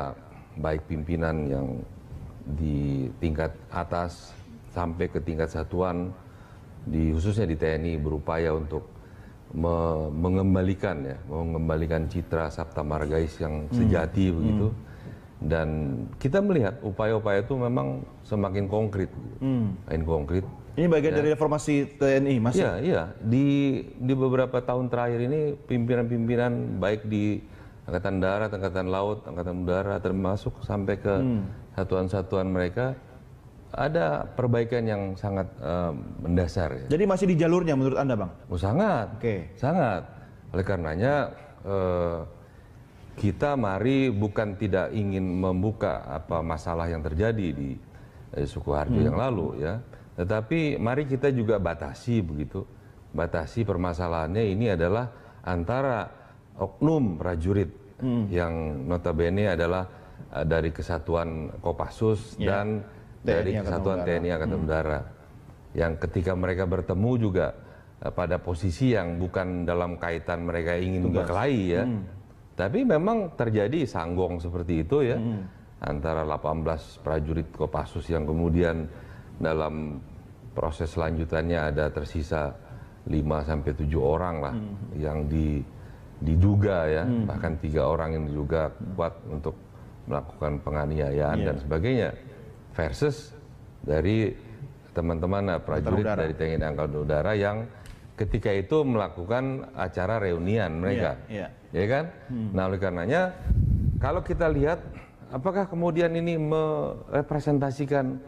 Speaker 4: baik pimpinan yang di tingkat atas sampai ke tingkat satuan, di khususnya di TNI berupaya untuk me mengembalikan ya, mengembalikan citra Sabta Margais yang hmm. sejati hmm. begitu. Dan kita melihat upaya-upaya itu memang semakin konkret, gitu. hmm. semakin konkret. Ini bagian ya. dari
Speaker 1: reformasi TNI, Mas? Iya, iya.
Speaker 4: Di di beberapa tahun terakhir ini pimpinan-pimpinan baik di angkatan darat, angkatan laut, angkatan udara, termasuk sampai ke hmm. satuan-satuan hmm. mereka ada perbaikan yang sangat uh, mendasar. Ya. Jadi masih di jalurnya menurut anda, bang? Oh, sangat. Oke. Okay. Sangat. Oleh karenanya uh, kita mari bukan tidak ingin membuka apa masalah yang terjadi di eh, suku Harjo hmm. yang lalu ya. Tetapi mari kita juga batasi begitu. Batasi permasalahannya ini adalah antara oknum prajurit hmm. yang notabene adalah uh, dari kesatuan Kopassus yeah. dan dari Kesatuan TNI Angkatan hmm. Udara yang ketika mereka bertemu juga eh, pada posisi yang bukan dalam kaitan mereka ingin Tugas. berkelahi ya. Hmm. Tapi memang terjadi sanggong seperti itu ya hmm. antara 18 prajurit Kopassus yang kemudian dalam proses selanjutannya ada tersisa 5 sampai 7 orang lah hmm. yang di diduga ya hmm. bahkan tiga orang yang diduga kuat untuk melakukan penganiayaan yeah. dan sebagainya versus dari teman-teman eh, prajurit dari TNI Angkatan Udara yang ketika itu melakukan acara reunian mereka. Yeah, iya. Ya kan? Hmm. Nah, oleh karenanya kalau kita lihat apakah kemudian ini merepresentasikan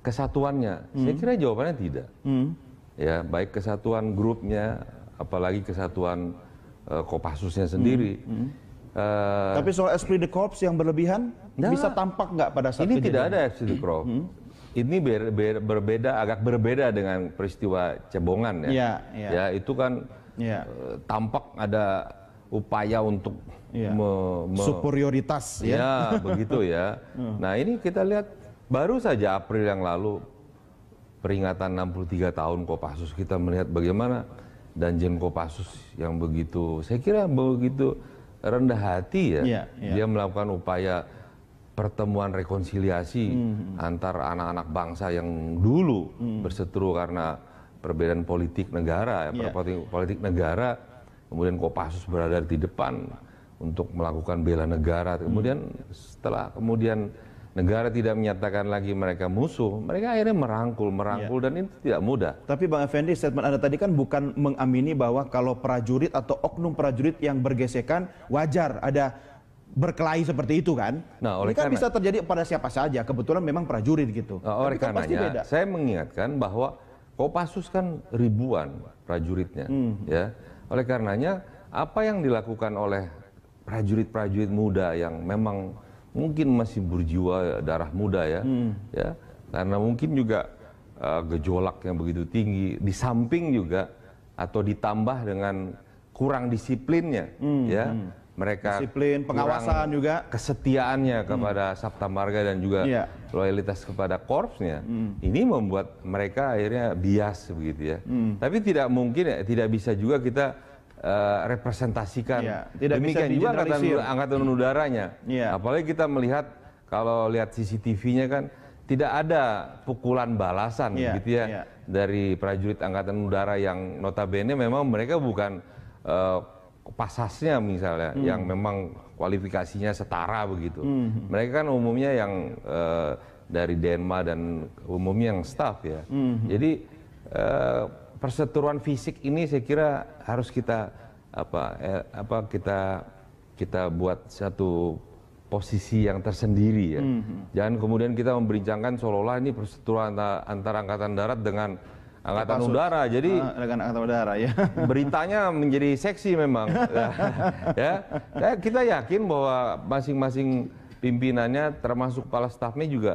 Speaker 4: kesatuannya? Hmm. Saya kira jawabannya tidak. Hmm. Ya, baik kesatuan grupnya apalagi kesatuan uh, Kopassusnya sendiri. Hmm. Hmm. Uh, Tapi
Speaker 1: soal esprit de corps yang berlebihan nah, bisa
Speaker 4: tampak nggak pada saat ini kejadian? tidak ada esprit de corps. Hmm. Ini ber, ber, berbeda agak berbeda dengan peristiwa cebongan ya. Ya, ya. ya itu kan ya. tampak ada upaya untuk ya. me, me, superioritas ya. Ya begitu ya. Nah ini kita lihat baru saja April yang lalu peringatan 63 tahun Kopassus kita melihat bagaimana Danjen Kopassus yang begitu saya kira begitu rendah hati ya. ya, ya. Dia melakukan upaya pertemuan rekonsiliasi hmm antar anak-anak bangsa yang dulu hmm berseteru karena perbedaan politik negara, ya ya. politik negara. Kemudian Kopassus berada di depan untuk melakukan bela negara. Kemudian hmm setelah kemudian negara tidak menyatakan lagi mereka musuh, mereka akhirnya merangkul, merangkul ya. dan itu tidak mudah.
Speaker 1: Tapi Bang Effendi, statement Anda tadi kan bukan mengamini bahwa kalau prajurit atau oknum prajurit yang bergesekan wajar ada berkelahi seperti itu kan?
Speaker 4: Nah, oleh Ini kan karena, bisa
Speaker 1: terjadi pada siapa saja, kebetulan memang prajurit gitu. Nah, oleh kan karenanya, beda.
Speaker 4: saya mengingatkan bahwa Kopassus kan ribuan prajuritnya, hmm. ya. Oleh karenanya, apa yang dilakukan oleh prajurit-prajurit muda yang memang mungkin masih berjiwa darah muda ya, hmm. ya karena mungkin juga uh, eh, gejolak yang begitu tinggi. Di samping juga atau ditambah dengan kurang disiplinnya, hmm. ya. Hmm. mereka disiplin pengawasan juga kesetiaannya hmm. kepada hmm. sabta marga dan juga ya. loyalitas kepada korpsnya hmm. ini membuat mereka akhirnya bias begitu ya hmm. tapi tidak mungkin ya, tidak bisa juga kita Eh, representasikan. Ya, tidak Demikian bisa juga angkatan, angkatan udaranya. Ya. Apalagi kita melihat kalau lihat CCTV-nya kan tidak ada pukulan balasan ya, gitu ya, ya dari prajurit angkatan udara yang notabene memang mereka bukan uh, pasasnya misalnya hmm. yang memang kualifikasinya setara begitu. Hmm. Mereka kan umumnya yang uh, dari Denmark dan umumnya yang staff ya. Hmm. Jadi uh, perseteruan fisik ini saya kira harus kita apa eh, apa kita kita buat satu posisi yang tersendiri ya. Mm-hmm. Jangan kemudian kita memberincangkan seolah-olah ini perseteruan antara, antara angkatan darat dengan angkatan udara. Jadi uh, dengan angkatan udara ya. beritanya menjadi seksi memang. ya. ya. kita yakin bahwa masing-masing pimpinannya termasuk kepala stafnya juga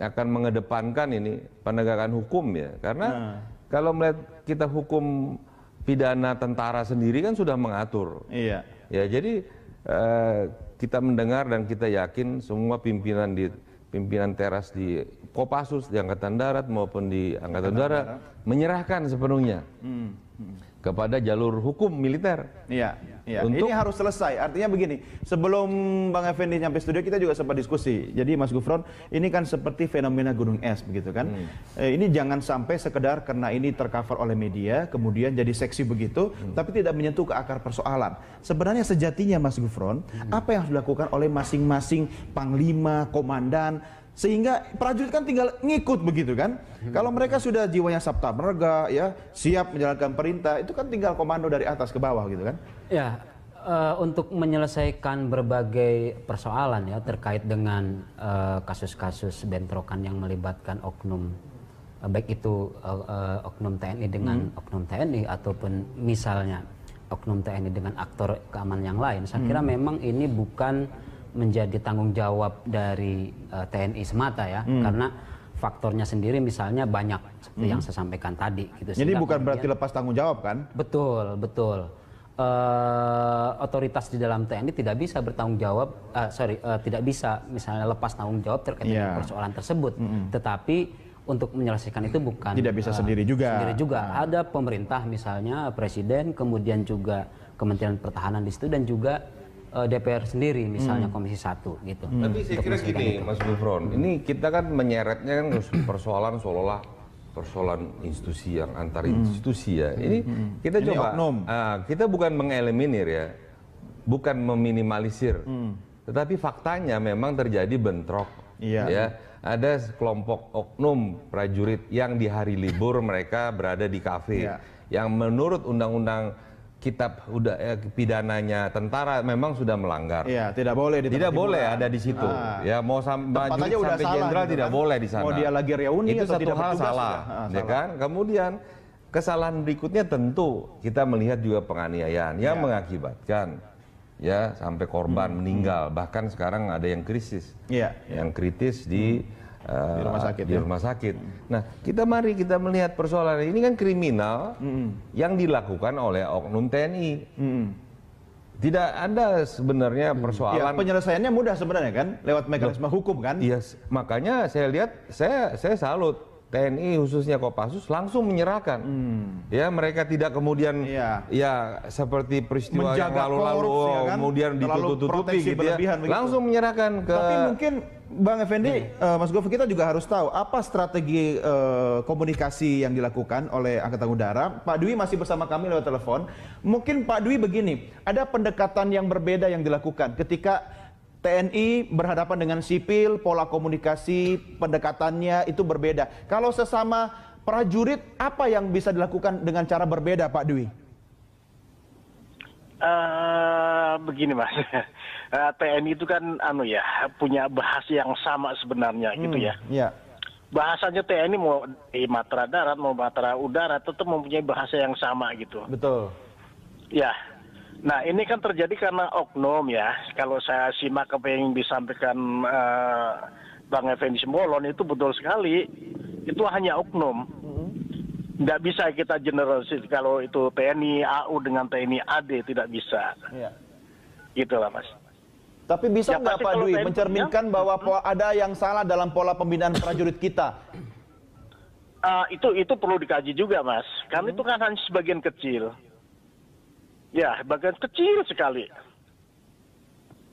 Speaker 4: akan mengedepankan ini penegakan hukum ya. Karena nah kalau melihat kita hukum pidana tentara sendiri kan sudah mengatur. Iya. Ya, jadi eh, kita mendengar dan kita yakin semua pimpinan di pimpinan teras di Kopassus di Angkatan Darat maupun di Angkatan Udara menyerahkan sepenuhnya. Hmm. Hmm kepada jalur hukum militer. Iya,
Speaker 1: iya. Untuk... Ini harus selesai. Artinya begini, sebelum Bang Effendi nyampe studio kita juga sempat diskusi. Jadi Mas Gufron, ini kan seperti fenomena gunung es begitu kan. Hmm. Eh, ini jangan sampai sekedar karena ini tercover oleh media, kemudian jadi seksi begitu, hmm. tapi tidak menyentuh ke akar persoalan. Sebenarnya sejatinya Mas Gufron, hmm. apa yang harus dilakukan oleh masing-masing panglima, komandan, sehingga prajurit kan tinggal ngikut begitu kan. Kalau mereka sudah jiwanya sabta merga ya, siap menjalankan perintah, itu kan tinggal komando dari atas ke bawah gitu kan.
Speaker 6: Ya, uh, untuk menyelesaikan berbagai persoalan ya terkait dengan eh, kasus-kasus uh, bentrokan yang melibatkan oknum uh, baik itu uh, uh, oknum TNI dengan hmm. oknum TNI ataupun misalnya oknum TNI dengan aktor keamanan yang lain. Saya hmm. kira memang ini bukan menjadi tanggung jawab dari uh, eh, TNI semata ya hmm. karena faktornya sendiri misalnya banyak seperti hmm. yang saya sampaikan tadi gitu. Jadi Sehingga bukan berarti lepas tanggung jawab kan? Betul, betul. Uh, otoritas di dalam TNI tidak bisa bertanggung jawab, uh, sorry, uh, tidak bisa misalnya lepas tanggung jawab terkait yeah. dengan iya. persoalan tersebut. -hmm. Tetapi untuk menyelesaikan itu bukan tidak bisa uh, sendiri juga. Sendiri juga nah. ada pemerintah misalnya presiden, kemudian juga Kementerian Pertahanan di situ dan juga uh, eh, DPR sendiri misalnya hmm. Komisi satu gitu. Hmm. Tapi saya kira gini itu. Mas
Speaker 4: Gufron, ini kita kan menyeretnya kan persoalan seolah-olah persoalan institusi yang antar hmm. institusi ya. Hmm. Ini hmm. kita ini coba oknum. Uh, kita bukan mengeliminir ya. Bukan meminimalisir. Hmm. Tetapi faktanya memang terjadi bentrok Iya. Ya, ada kelompok oknum prajurit yang di hari libur mereka berada di kafe. Iya. Yang menurut undang-undang kitab udah eh, pidananya tentara memang sudah melanggar. Iya, tidak boleh di Tidak boleh ada di situ. Nah. Ya mau sam maju sampai jenderal gitu tidak kan? boleh di sana. Mau dia lagi reuni itu satu hal salah, sudah. Ya? ya salah. kan? Kemudian kesalahan berikutnya tentu kita melihat juga penganiayaan yang ya. mengakibatkan ya sampai korban hmm. meninggal, bahkan sekarang ada yang krisis. Iya, yang kritis di hmm di rumah eh, sakit. Di ya? rumah sakit. Nah, kita mari kita melihat persoalan ini kan kriminal hmm. yang dilakukan oleh oknum TNI. Hmm. Tidak ada sebenarnya persoalan. Ya, penyelesaiannya mudah sebenarnya kan, lewat nah, mekanisme hukum kan? Iya, yes. makanya saya lihat saya saya salut TNI khususnya Kopassus langsung menyerahkan. Hmm. Ya, mereka tidak kemudian ya, ya seperti peristiwa Menjaga yang lalu-lalu ya kan? kemudian ditutup-tutupi gitu ya. Langsung menyerahkan ke Tapi mungkin Bang
Speaker 1: Effendi, hmm. uh, Mas Gov, kita juga harus tahu apa strategi uh, komunikasi yang dilakukan oleh Angkatan Udara. Pak Dwi masih bersama kami lewat telepon. Mungkin Pak Dwi begini, ada pendekatan yang berbeda yang dilakukan ketika TNI berhadapan dengan sipil, pola komunikasi, pendekatannya itu berbeda. Kalau sesama prajurit, apa yang bisa dilakukan dengan cara berbeda, Pak Dwi?
Speaker 2: Uh, begini, Mas. Eh, TNI itu kan anu ya punya bahasa yang sama sebenarnya hmm, gitu ya. Iya. Bahasanya TNI mau di matra darat mau matra udara tetap mempunyai bahasa yang sama gitu. Betul. Ya. Nah ini kan terjadi karena oknum ya. Kalau saya simak apa yang disampaikan uh, Bang Effendi Simbolon itu betul sekali. Itu hanya oknum. Tidak hmm. bisa kita generalisir kalau itu TNI AU dengan TNI AD tidak bisa. Iya. Gitu lah mas. Tapi bisa ya, nggak Pak Dwi mencerminkan
Speaker 1: bahwa pola, hmm, hmm. ada yang salah dalam pola pembinaan prajurit kita?
Speaker 2: Uh, itu itu perlu dikaji juga, Mas. Kami hmm. itu kan hanya sebagian kecil. Ya, bagian kecil sekali.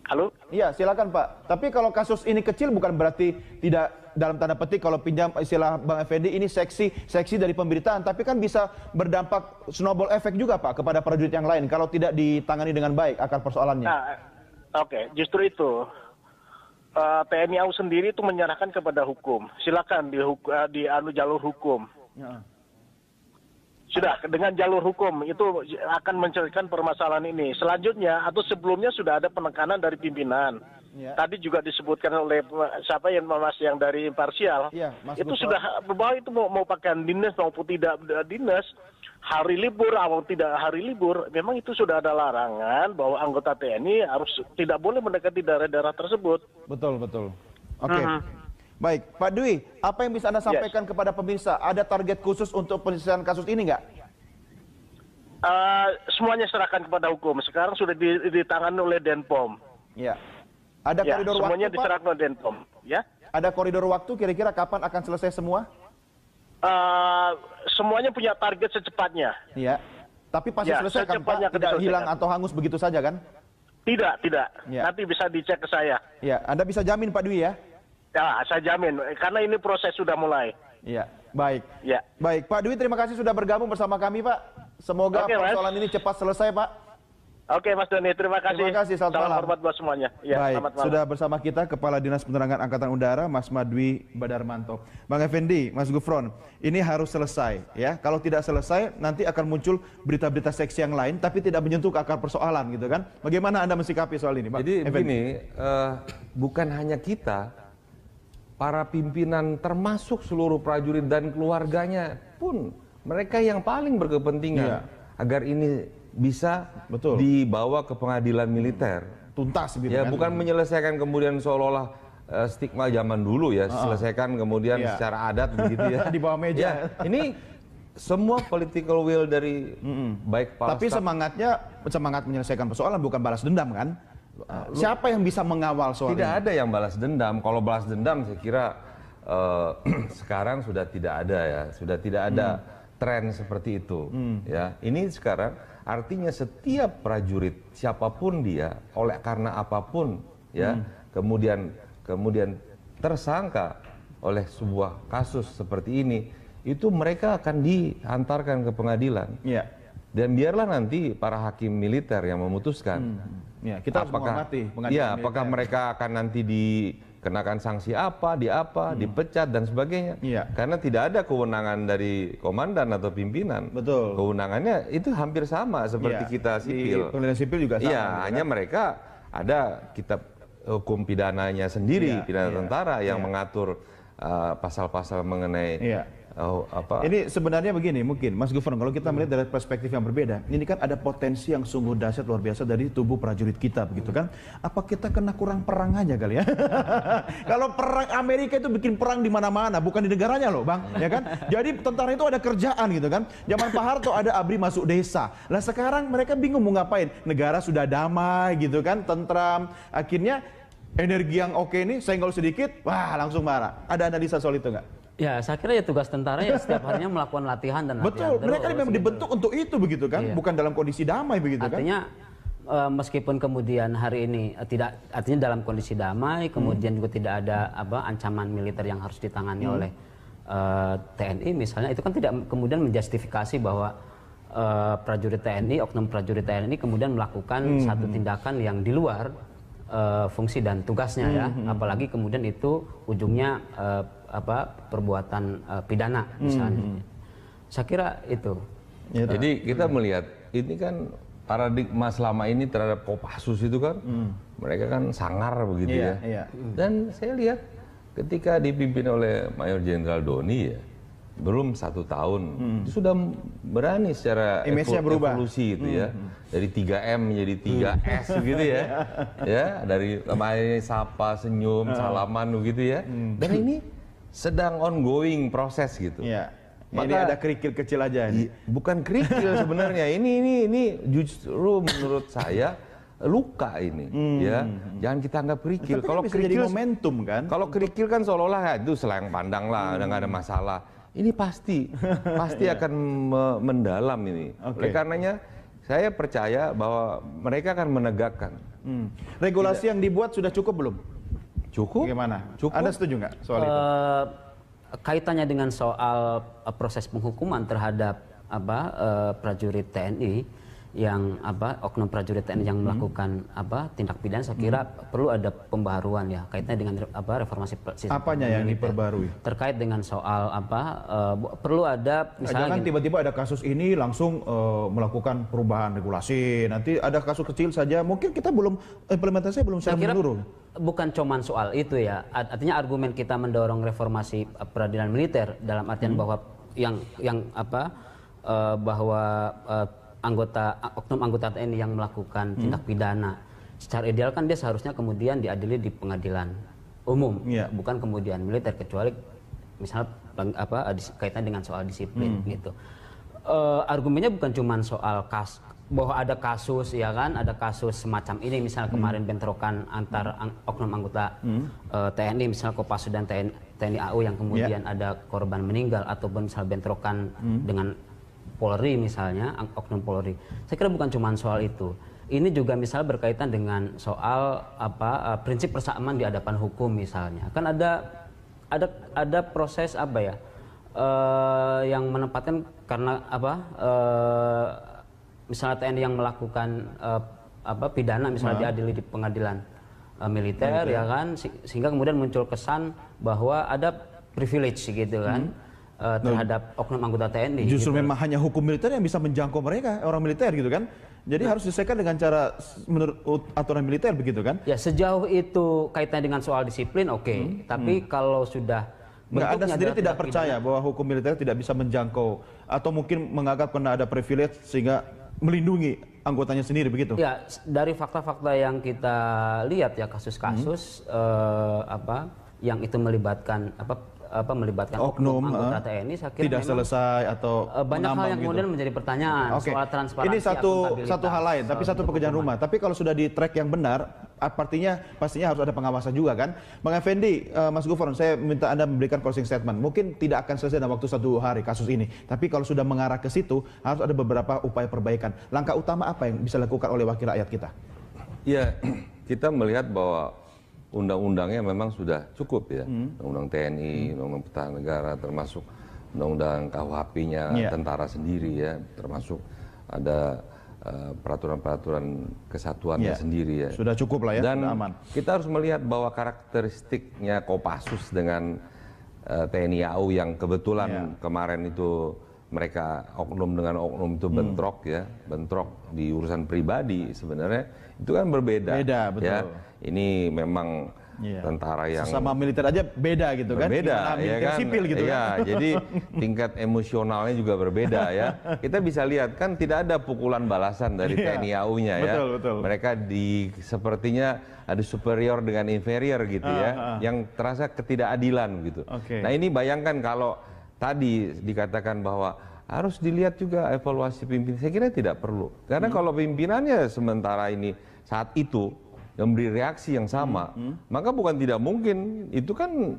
Speaker 1: Halo? Iya, silakan Pak. Tapi kalau kasus ini kecil bukan berarti tidak dalam tanda petik kalau pinjam istilah Bang Effendi ini seksi seksi dari pemberitaan, tapi kan bisa berdampak snowball effect juga Pak kepada prajurit yang lain kalau tidak ditangani dengan baik akar persoalannya.
Speaker 2: Nah, oke justru itu eh, tni au sendiri itu menyerahkan kepada hukum silakan di eh, anu jalur hukum ya. sudah dengan jalur hukum itu akan menceritakan permasalahan ini. Selanjutnya atau sebelumnya sudah ada penekanan dari pimpinan. Ya. Tadi juga disebutkan oleh eh, siapa yang Mas yang dari imparsial. Ya, itu sudah bahwa itu mau mau pakai dinas maupun tidak dinas hari libur awal tidak hari libur memang itu sudah ada larangan bahwa anggota TNI harus tidak boleh mendekati daerah-daerah tersebut.
Speaker 1: Betul betul. Oke. Okay. Uh -huh. Baik, Pak Dwi, apa yang bisa Anda sampaikan
Speaker 2: yes. kepada pemirsa?
Speaker 1: Ada target khusus untuk penyelesaian kasus ini nggak?
Speaker 2: Uh, semuanya serahkan kepada hukum. Sekarang sudah ditangani oleh Denpom. Ya. Ada ya, koridor semuanya waktu, Semuanya diserahkan oleh Denpom,
Speaker 1: ya. Ada koridor waktu kira-kira kapan akan selesai semua?
Speaker 2: uh, semuanya punya target secepatnya.
Speaker 1: Iya. Tapi pasti ya, selesai kan Pak, tidak hilang atau hangus begitu saja kan?
Speaker 2: Tidak, tidak. Ya. Nanti bisa dicek ke saya.
Speaker 1: Iya. Anda bisa jamin Pak Dwi ya?
Speaker 2: Ya, saya jamin karena ini proses sudah mulai.
Speaker 1: Iya, baik. Iya. Baik, Pak Dwi terima kasih sudah bergabung bersama kami Pak. Semoga Oke, persoalan Mas. ini cepat selesai Pak.
Speaker 2: Oke Mas Doni, terima kasih. Terima kasih, selamat salam hormat buat semuanya. Ya, Baik, selamat malam. sudah
Speaker 1: bersama kita Kepala Dinas Penerangan Angkatan Udara Mas Madwi Badarmanto. Bang Effendi, Mas Gufron, ini harus selesai ya. Kalau tidak selesai nanti akan muncul berita-berita seksi yang lain tapi tidak menyentuh ke akar persoalan gitu
Speaker 4: kan. Bagaimana Anda mensikapi soal ini, Bang? Jadi ini uh, eh, bukan hanya kita para pimpinan termasuk seluruh prajurit dan keluarganya pun mereka yang paling berkepentingan ya. agar ini bisa Betul. dibawa ke pengadilan militer. Tuntas gitu Ya, kan? bukan menyelesaikan kemudian seolah-olah uh, stigma zaman dulu ya, uh -uh. selesaikan kemudian yeah. secara adat begitu ya. Di bawah meja. Ya, ini
Speaker 1: semua political will dari mm -mm. baik Pak Tapi semangatnya semangat menyelesaikan persoalan bukan balas dendam kan? uh, Siapa yang bisa mengawal soal Tidak ini?
Speaker 4: ada yang balas dendam. Kalau balas dendam saya kira uh, sekarang sudah tidak ada ya, sudah tidak ada mm. tren seperti itu mm. ya. Ini sekarang Artinya setiap prajurit siapapun dia oleh karena apapun ya hmm. kemudian kemudian tersangka oleh sebuah kasus seperti ini itu mereka akan dihantarkan ke pengadilan. Ya. Dan biarlah nanti para hakim militer yang memutuskan. Hmm. Ya, kita apakah, harus menghormati pengadilan. Ya, apakah mereka akan nanti di dikenakan sanksi apa, di apa, hmm. dipecat dan sebagainya. Iya. Karena tidak ada kewenangan dari komandan atau pimpinan. Betul. Kewenangannya itu hampir sama seperti iya. kita sipil. Di, sipil juga sama. Iya, gitu kan? hanya mereka ada kitab hukum pidananya sendiri, iya, pidana iya, tentara yang iya. mengatur eh, pasal-pasal uh, mengenai iya. Oh, apa? Ini sebenarnya begini,
Speaker 1: mungkin Mas Gufron, kalau kita melihat dari perspektif yang berbeda, ini kan ada potensi yang sungguh dahsyat luar biasa dari tubuh prajurit kita, begitu kan? Apa kita kena kurang perang aja kali ya? kalau perang Amerika itu bikin perang di mana-mana, bukan di negaranya loh, bang, ya kan? Jadi tentara itu ada kerjaan gitu kan? Zaman Pak Harto ada abri masuk desa, lah sekarang mereka bingung mau ngapain? Negara sudah damai gitu kan, tentram, akhirnya energi yang oke ini senggol sedikit, wah langsung marah. Ada analisa soal itu nggak?
Speaker 6: Ya, saya kira ya tugas tentara ya setiap harinya melakukan latihan dan Betul, latihan. Betul, mereka memang gitu. dibentuk untuk itu begitu kan, iya.
Speaker 1: bukan dalam kondisi damai begitu artinya, kan. Artinya
Speaker 6: eh, meskipun kemudian hari ini eh, tidak artinya dalam kondisi damai, kemudian hmm. juga tidak ada apa ancaman militer yang harus ditangani hmm. oleh uh, eh, TNI misalnya, itu kan tidak kemudian menjustifikasi bahwa uh, prajurit TNI, oknum prajurit TNI kemudian melakukan hmm. satu tindakan yang di luar Eh, fungsi dan tugasnya ya mm -hmm. apalagi kemudian itu ujungnya uh, apa perbuatan uh, pidana hmm, misalnya mm -hmm. saya kira itu ya, jadi kita hmm. melihat ini kan paradigma selama ini terhadap
Speaker 4: Kopassus itu kan mm. mereka kan sangar begitu yeah, ya yeah. Hmm. dan saya lihat ketika dipimpin oleh Mayor Jenderal Doni ya belum satu tahun hmm. sudah berani secara evol berubah. evolusi itu ya. hmm. hmm. Gitu ya dari 3M menjadi
Speaker 6: 3S gitu ya
Speaker 4: ya dari main sapa senyum hmm. salaman gitu ya hmm. dan ini sedang ongoing proses gitu ya. Maka, ini ada kerikil kecil aja ini. bukan kerikil sebenarnya ini ini ini justru menurut saya luka ini hmm. ya jangan kita anggap kerikil kan kalau kerikil jadi momentum kan kalau kerikil kan seolah-olah ya, itu selang pandang lah hmm. nggak ada masalah ini pasti pasti iya. akan mendalam ini. Okay. Oleh karenanya saya percaya bahwa mereka akan
Speaker 6: menegakkan.
Speaker 1: Hmm. Regulasi Tidak. yang dibuat sudah cukup belum? Cukup. Gimana? Cukup. Anda setuju nggak
Speaker 6: soal uh, itu? Eh, kaitannya dengan soal eh, proses penghukuman terhadap apa uh, prajurit TNI yang apa oknum prajurit TNI yang hmm. melakukan hmm. apa tindak pidana saya hmm. kira hmm. perlu ada pembaruan ya kaitannya dengan apa reformasi sistem apanya yang diperbarui terkait dengan soal apa uh, perlu ada misalnya jangan
Speaker 1: tiba-tiba ada kasus ini langsung uh, melakukan perubahan regulasi nanti ada kasus kecil saja mungkin kita belum implementasi belum secara menyeluruh
Speaker 6: bukan cuman soal itu ya artinya argumen kita mendorong reformasi eh, peradilan militer dalam artian hmm. bahwa yang yang apa bahwa anggota oknum anggota TNI yang melakukan hmm. tindak pidana secara ideal kan dia seharusnya kemudian diadili di pengadilan umum yeah. bukan kemudian militer kecuali misalnya apa kaitan dengan soal disiplin hmm. gitu e, argumennya bukan cuma soal kas bahwa ada kasus ya kan ada kasus semacam ini misal hmm. kemarin bentrokan antar hmm. ang, oknum anggota hmm. uh, eh, TNI misalnya Kopassus dan TNI, TNI AU yang iya. kemudian yeah. ada korban meninggal ataupun misal bentrokan hmm. dengan Polri misalnya, oknum Polri. Saya kira bukan cuma soal itu. Ini juga misalnya berkaitan dengan soal apa eh, prinsip persamaan di hadapan hukum misalnya. Kan ada ada ada proses apa ya? Uh, yang menempatkan karena apa uh, misalnya TNI yang melakukan uh, apa pidana misalnya nah. diadili di pengadilan uh, militer, militer ya kan sehingga kemudian muncul kesan bahwa ada privilege gitu kan hmm uh, terhadap oknum anggota TNI. Justru gitu. memang hanya hukum militer yang bisa menjangkau mereka, orang militer gitu kan. Jadi nah. harus diselesaikan dengan cara menurut aturan militer begitu kan? Ya sejauh itu kaitannya dengan soal disiplin oke, okay. hmm. tapi hmm. kalau sudah Nggak Anda sendiri tidak percaya bahwa hukum militer tidak bisa menjangkau atau
Speaker 1: mungkin menganggap karena ada privilege sehingga melindungi anggotanya sendiri begitu?
Speaker 6: Ya dari fakta-fakta yang kita lihat ya kasus-kasus hmm. eh, apa yang itu melibatkan apa apa melibatkan oknum anggota uh, TNI saya kira tidak selesai atau eh, banyak hal yang gitu. kemudian menjadi pertanyaan okay. soal transparansi ini satu satu hal lain tapi satu pekerjaan rumah tapi
Speaker 1: kalau sudah di track yang benar artinya pastinya harus ada pengawasan juga kan Bang Effendi uh, Mas Gufron saya minta Anda memberikan closing statement mungkin tidak akan selesai dalam waktu satu hari kasus ini tapi kalau sudah mengarah ke situ harus ada beberapa upaya perbaikan langkah utama apa yang bisa dilakukan oleh wakil rakyat kita
Speaker 4: ya kita melihat bahwa undang-undangnya memang sudah cukup ya. Hmm. Undang-undang TNI, hmm. undang-undang pertahanan negara termasuk undang-undang KUHP-nya yeah. tentara sendiri ya, termasuk ada peraturan eh, peraturan-peraturan kesatuannya yeah. sendiri ya. Sudah cukup lah ya, Dan sudah aman. Kita harus melihat bahwa karakteristiknya Kopassus dengan uh, eh, TNI AU yang kebetulan yeah. kemarin itu mereka oknum dengan oknum itu hmm. bentrok hmm. ya, bentrok di urusan pribadi sebenarnya itu kan berbeda. Beda, ya. betul. Ya ini memang yeah. tentara yang sama militer aja beda gitu kan beda ya kan sipil gitu ya kan? jadi tingkat emosionalnya juga berbeda ya kita bisa lihat kan tidak ada pukulan balasan dari yeah. TNI AU-nya ya betul, betul. mereka di sepertinya ada superior dengan inferior gitu ah, ya ah. ah. yang terasa ketidakadilan gitu okay. nah ini bayangkan kalau tadi dikatakan bahwa harus dilihat juga evaluasi pimpinan. Saya kira tidak perlu. Karena hmm. kalau pimpinannya sementara ini saat itu yang beri reaksi yang sama, hmm, hmm. maka bukan tidak mungkin itu kan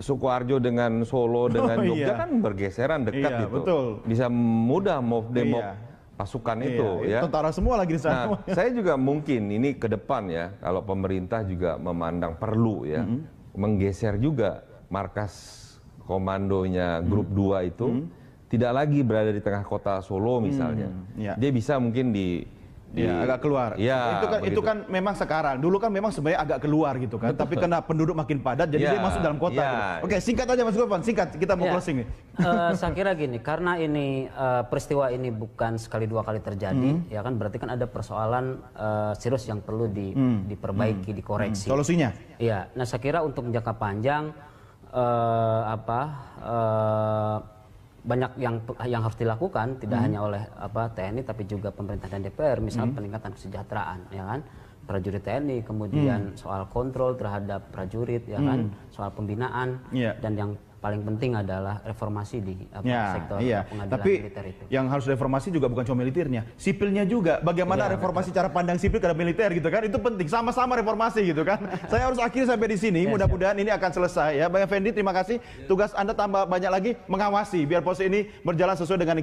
Speaker 4: Sukoharjo dengan Solo oh, dengan oh, Jogja iya. kan bergeseran dekat iya, itu. Betul. Bisa mudah move iya. demo iya. pasukan iya, itu iya. ya. Tentara semua lagi di sana. Nah, saya juga mungkin ini ke depan ya kalau pemerintah juga memandang perlu ya -hmm. hmm. menggeser juga markas komandonya hmm. grup mm -hmm. 2 itu -hmm. tidak lagi berada di tengah kota Solo misalnya. -hmm. yeah. Dia bisa mungkin di Iya, di, ya, agak keluar. Ya, itu kan
Speaker 1: itu kan memang sekarang. Dulu kan memang sebenarnya agak keluar gitu kan. Betul. Tapi karena penduduk makin padat jadi ya, dia masuk dalam kota. Ya. Gitu. Oke, singkat aja Mas Gopan. singkat kita mau ya. closing nih.
Speaker 6: Uh, saya kira gini, karena ini uh, peristiwa ini bukan sekali dua kali terjadi, hmm. ya kan berarti kan ada persoalan uh, serius yang perlu di, hmm. diperbaiki, hmm. dikoreksi. Hmm. Solusinya? Iya. Nah, saya kira untuk jangka panjang uh, apa uh, banyak yang yang harus dilakukan tidak hmm. hanya oleh apa TNI tapi juga pemerintah dan DPR misalnya hmm. peningkatan kesejahteraan ya kan prajurit TNI kemudian hmm. soal kontrol terhadap prajurit ya kan hmm. soal pembinaan yeah. dan yang paling penting adalah reformasi di apa, ya, sektor iya. pengadilan Tapi militer itu.
Speaker 1: Yang harus reformasi juga bukan cuma militernya, sipilnya juga. Bagaimana ya, reformasi betul. cara pandang sipil kepada militer gitu kan? Itu penting sama-sama reformasi gitu kan. Saya harus akhiri sampai di sini. Ya, Mudah-mudahan ini akan selesai ya. Bang Effendi terima kasih. Iya. Tugas Anda tambah banyak lagi mengawasi biar pos ini berjalan sesuai dengan